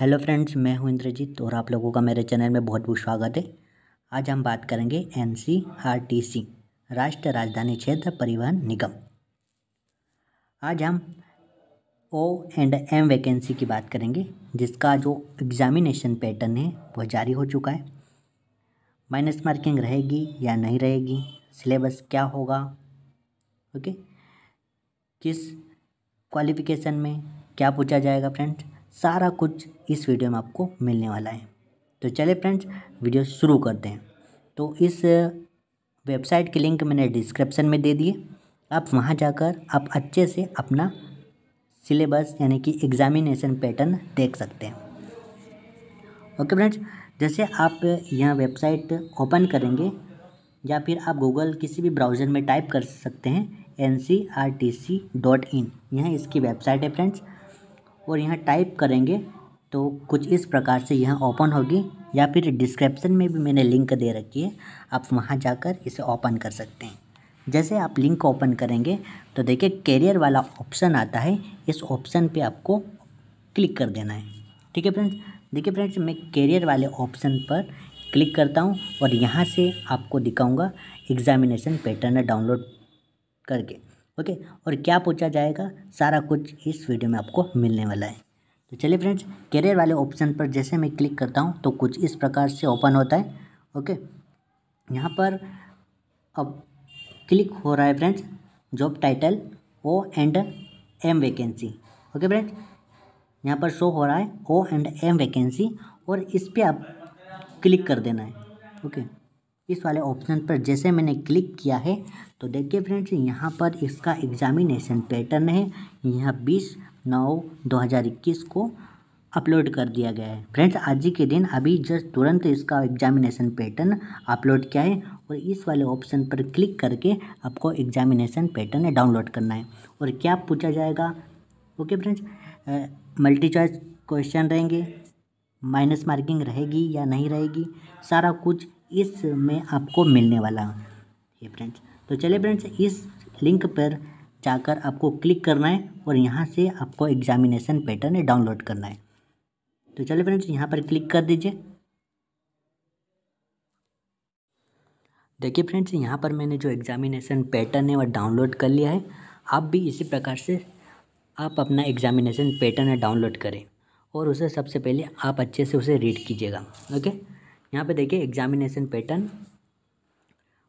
Hello friends मैं हूं इंद्रजीत और आप लोगों का मेरे चैनल में बहुत बहुत स्वागत है आज हम बात करेंगे एन राष्ट्रीय राजधानी क्षेत्र परिवहन निगम आज हम ओ एंड एम वैकेंसी की बात करेंगे जिसका जो एग्ज़ामिनेशन पैटर्न है वह जारी हो चुका है माइनस मार्किंग रहेगी या नहीं रहेगी सिलेबस क्या होगा ओके किस क्वालिफिकेशन में क्या पूछा जाएगा फ्रेंड्स सारा कुछ इस वीडियो में आपको मिलने वाला है तो चले फ्रेंड्स वीडियो शुरू करते हैं तो इस वेबसाइट की लिंक मैंने डिस्क्रिप्शन में दे दिए आप वहाँ जाकर आप अच्छे से अपना सिलेबस यानी कि एग्ज़ामिनेशन पैटर्न देख सकते हैं ओके फ्रेंड्स जैसे आप यह वेबसाइट ओपन करेंगे या फिर आप गूगल किसी भी ब्राउज़र में टाइप कर सकते हैं N C R T C dot in यह इसकी वेबसाइट है फ्रेंड्स और यहाँ टाइप करेंगे तो कुछ इस प्रकार से यह ओपन होगी या फिर डिस्क्रिप्शन में भी मैंने लिंक दे रखी है आप वहाँ जाकर इसे ओपन कर सकते हैं जैसे आप लिंक ओपन करेंगे तो देखिए कैरियर वाला ऑप्शन आता है इस ऑप्शन पे आपको क्लिक कर देना है ठीक है फ्रेंड्स देखिए फ्रेंड्स मैं कैरियर वाले ऑप्शन पर क्लिक करता हूँ और यहाँ से आपको दिखाऊँगा एग्जामिनेशन पैटर्न डाउनलोड करके ओके और क्या पूछा जाएगा सारा कुछ इस वीडियो में आपको मिलने वाला है तो चलिए फ्रेंड्स करियर वाले ऑप्शन पर जैसे मैं क्लिक करता हूँ तो कुछ इस प्रकार से ओपन होता है ओके यहाँ पर अब क्लिक हो रहा है friends job title O and M vacancy okay friends यहाँ पर शो हो रहा है ओ एंड एम वैकेंसी और इस पर आप क्लिक कर देना है ओके okay. इस वाले ऑप्शन पर जैसे मैंने क्लिक किया है तो देखिए फ्रेंड्स यहाँ पर इसका एग्ज़ामिनेशन पैटर्न है यहाँ बीस नौ 2021 को अपलोड कर दिया गया है फ्रेंड्स आज ही के दिन अभी जस्ट तुरंत इसका एग्जामिनेशन पैटर्न अपलोड किया है और इस वाले ऑप्शन पर क्लिक करके आपको एग्जामिनेशन पैटर्न डाउनलोड करना है और क्या पूछा जाएगा okay friends multi choice question रहेंगे माइनस मार्किंग रहेगी या नहीं रहेगी सारा कुछ इस में आपको मिलने वाला है फ्रेंड्स तो चलिए फ्रेंड्स इस लिंक पर जाकर आपको क्लिक करना है और यहाँ से आपको एग्जामिनेशन पैटर्न डाउनलोड करना है तो चलिए फ्रेंड्स यहाँ पर क्लिक कर दीजिए देखिए फ्रेंड्स यहाँ पर मैंने जो एग्ज़ामिनेशन पैटर्न है वह डाउनलोड कर लिया है आप भी इसी प्रकार से आप अपना एग्ज़ामिनेशन पैटर्न डाउनलोड करें और उसे सबसे पहले आप अच्छे से उसे रीड कीजिएगा ओके यहाँ पे देखिए एग्जामिनेशन पैटर्न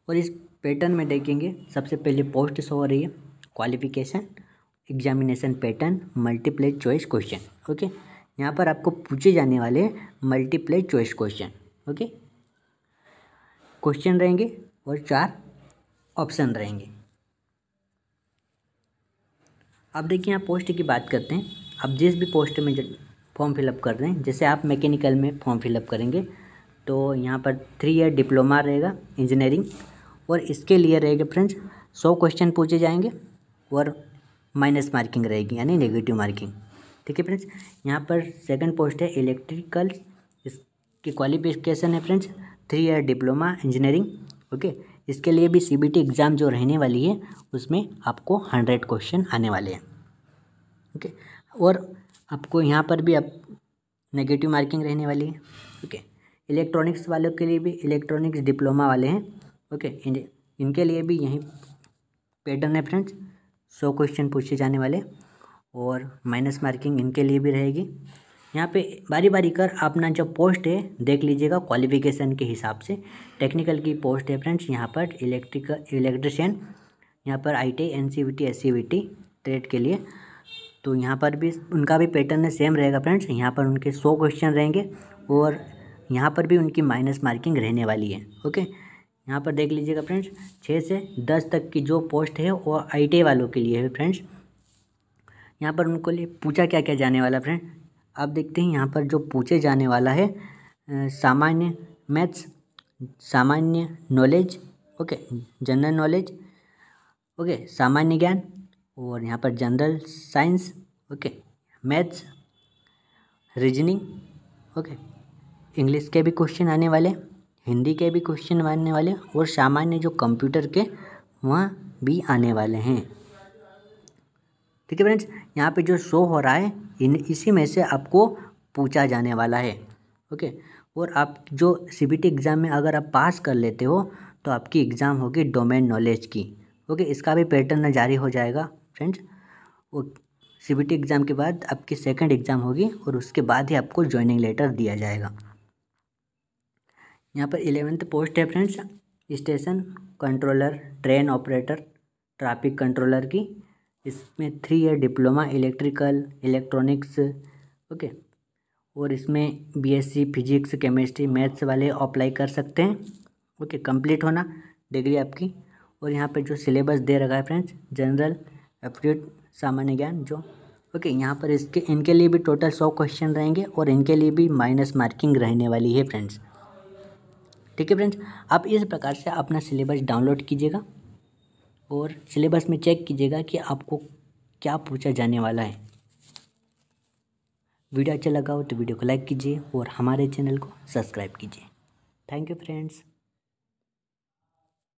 और इस पैटर्न में देखेंगे सबसे पहले पोस्ट शो हो रही है qualification examination pattern multiple choice question okay यहाँ पर आपको पूछे जाने वाले multiple choice question okay question रहेंगे और चार ऑप्शन रहेंगे अब देखिए यहाँ पोस्ट की बात करते हैं अब जिस भी पोस्ट में फॉर्म फिलअप कर रहे हैं जैसे आप मैकेनिकल में फॉर्म फिलअप करेंगे तो यहाँ पर थ्री ईयर डिप्लोमा रहेगा इंजीनियरिंग और इसके लिए रहेगा फ्रेंड्स सौ क्वेश्चन पूछे जाएंगे और माइनस मार्किंग रहेगी यानी नेगेटिव मार्किंग ठीक है फ्रेंड्स यहाँ पर सेकंड पोस्ट है इलेक्ट्रिकल इसकी क्वालिफिकेशन है friends three year diploma engineering okay इसके लिए भी सी एग्ज़ाम जो रहने वाली है उसमें आपको हंड्रेड क्वेश्चन आने वाले हैं ओके और आपको यहाँ पर भी अब नेगेटिव मार्किंग रहने वाली है ओके इलेक्ट्रॉनिक्स वालों के लिए भी इलेक्ट्रॉनिक्स डिप्लोमा वाले हैं ओके इन, इनके लिए भी यही पैटर्न है फ्रेंड्स सौ क्वेश्चन पूछे जाने वाले और माइनस मार्किंग इनके लिए भी रहेगी यहाँ पे बारी बारी कर अपना जो पोस्ट है देख लीजिएगा क्वालिफिकेशन के हिसाब से टेक्निकल की पोस्ट है फ्रेंड्स यहाँ पर इलेक्ट्रिकल इलेक्ट्रिशियन यहाँ पर I T N C V T S C V T trade के लिए तो यहाँ पर भी उनका भी पैटर्न सेम रहेगा फ्रेंड्स यहाँ पर उनके सौ क्वेश्चन रहेंगे और यहाँ पर भी उनकी माइनस मार्किंग रहने वाली है ओके यहाँ पर देख लीजिएगा फ्रेंड्स छः से दस तक की जो पोस्ट है वो आई वालों के लिए है फ्रेंड्स यहाँ पर उनको लिए पूछा क्या क्या जाने वाला फ्रेंड आप देखते हैं यहाँ पर जो पूछे जाने वाला है सामान्य मैथ्स सामान्य knowledge okay general knowledge okay सामान्य ज्ञान और यहाँ पर general science okay maths reasoning okay English के भी क्वेश्चन आने वाले हिंदी के भी क्वेश्चन आने वाले और सामान्य जो कंप्यूटर के वहाँ भी आने वाले हैं ठीक है फ्रेंड्स यहाँ पे जो शो हो रहा है इन इसी में से आपको पूछा जाने वाला है ओके और आप जो सी एग्ज़ाम में अगर आप पास कर लेते हो तो आपकी एग्ज़ाम होगी डोमेन नॉलेज की ओके इसका भी पैटर्न जारी हो जाएगा फ्रेंड्स वो सी एग्ज़ाम के बाद आपकी सेकेंड एग्ज़ाम होगी और उसके बाद ही आपको ज्वाइनिंग लेटर दिया जाएगा यहाँ पर इलेवेंथ पोस्ट है friends station controller train operator traffic controller की इसमें थ्री है डिप्लोमा इलेक्ट्रिकल इलेक्ट्रॉनिक्स ओके और इसमें बीएससी फिजिक्स केमिस्ट्री मैथ्स वाले अप्लाई कर सकते हैं ओके कंप्लीट होना डिग्री आपकी और यहाँ पे जो सिलेबस दे रखा है फ्रेंड्स जनरल एप्टीट्यूड सामान्य ज्ञान जो ओके यहाँ पर इसके इनके लिए भी टोटल सौ क्वेश्चन रहेंगे और इनके लिए भी माइनस मार्किंग रहने वाली है फ्रेंड्स ठीक है फ्रेंड्स आप इस प्रकार से अपना सिलेबस डाउनलोड कीजिएगा और सिलेबस में चेक कीजिएगा कि आपको क्या पूछा जाने वाला है वीडियो अच्छा लगा हो तो वीडियो को लाइक कीजिए और हमारे चैनल को सब्सक्राइब कीजिए थैंक यू फ्रेंड्स